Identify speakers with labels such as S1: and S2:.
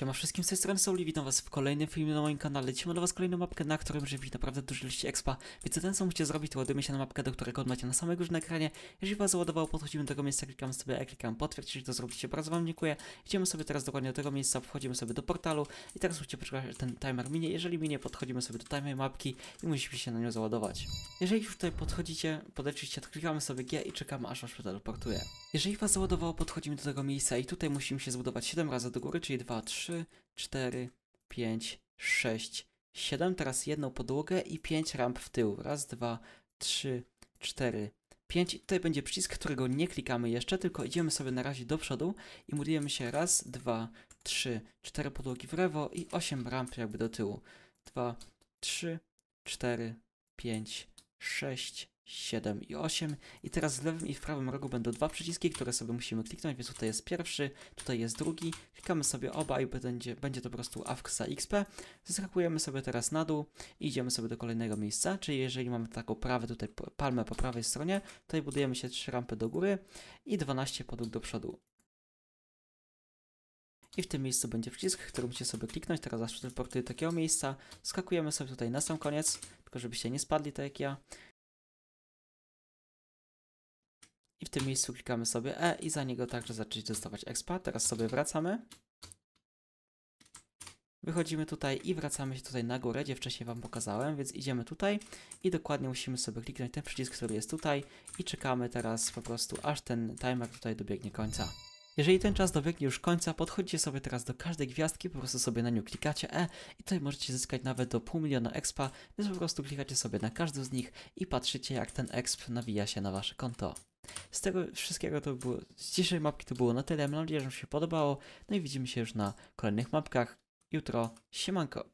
S1: Siema wszystkim, z tej strony Souli, witam was w kolejnym filmie na moim kanale. Dzisiaj mam dla was kolejną mapkę, na którym żywi naprawdę dużo liści expa, więc ten co musicie zrobić, to ładujemy się na mapkę, do którego macie na samej górze na ekranie. Jeżeli was załadowało, podchodzimy do tego miejsca, klikamy sobie E, klikam potwierdź, jeżeli to zrobicie, bardzo wam dziękuję. Idziemy sobie teraz dokładnie do tego miejsca, wchodzimy sobie do portalu i teraz musicie że ten timer minie. Jeżeli minie, podchodzimy sobie do timer mapki i musimy się na nią załadować. Jeżeli już tutaj podchodzicie, podejrzycie, to klikamy sobie G i czekamy aż wasz teleportuje. Jeżeli was załadowało, podchodzimy do tego miejsca i tutaj musimy się zbudować 7 razy do góry, czyli 2, 3, 3, 4, 5, 6, 7. Teraz jedną podłogę i 5 ramp w tył. Raz, dwa, 3, 4, 5. I tutaj będzie przycisk, którego nie klikamy jeszcze, tylko idziemy sobie na razie do przodu i modujemy się raz, dwa, 3, 4 podłogi w lewo i 8 ramp jakby do tyłu. 2, 3, 4, 5, 6, 7 i 8. I teraz w lewym i w prawym rogu będą dwa przyciski, które sobie musimy kliknąć, więc tutaj jest pierwszy, tutaj jest drugi. Klikamy sobie oba i będzie, będzie to po prostu AFKSA XP. Zeskakujemy sobie teraz na dół i idziemy sobie do kolejnego miejsca, czyli jeżeli mamy taką prawę tutaj palmę po prawej stronie, tutaj budujemy się 3 rampy do góry i 12 podłóg do przodu i w tym miejscu będzie przycisk, który musicie sobie kliknąć. Teraz aż teleportuję takiego miejsca. Skakujemy sobie tutaj na sam koniec, tylko żebyście nie spadli tak jak ja. I w tym miejscu klikamy sobie E i za niego także zacząć dostawać expa. Teraz sobie wracamy. Wychodzimy tutaj i wracamy się tutaj na górę, gdzie wcześniej Wam pokazałem, więc idziemy tutaj i dokładnie musimy sobie kliknąć ten przycisk, który jest tutaj i czekamy teraz po prostu, aż ten timer tutaj dobiegnie końca. Jeżeli ten czas dobiegnie już końca, podchodzicie sobie teraz do każdej gwiazdki, po prostu sobie na nią klikacie E i tutaj możecie zyskać nawet do pół miliona expa, więc po prostu klikacie sobie na każdą z nich i patrzycie jak ten exp nawija się na Wasze konto. Z tego wszystkiego to było, z dzisiejszej mapki to było na tyle. Mam nadzieję, że mi się podobało. No i widzimy się już na kolejnych mapkach jutro. Siemanko!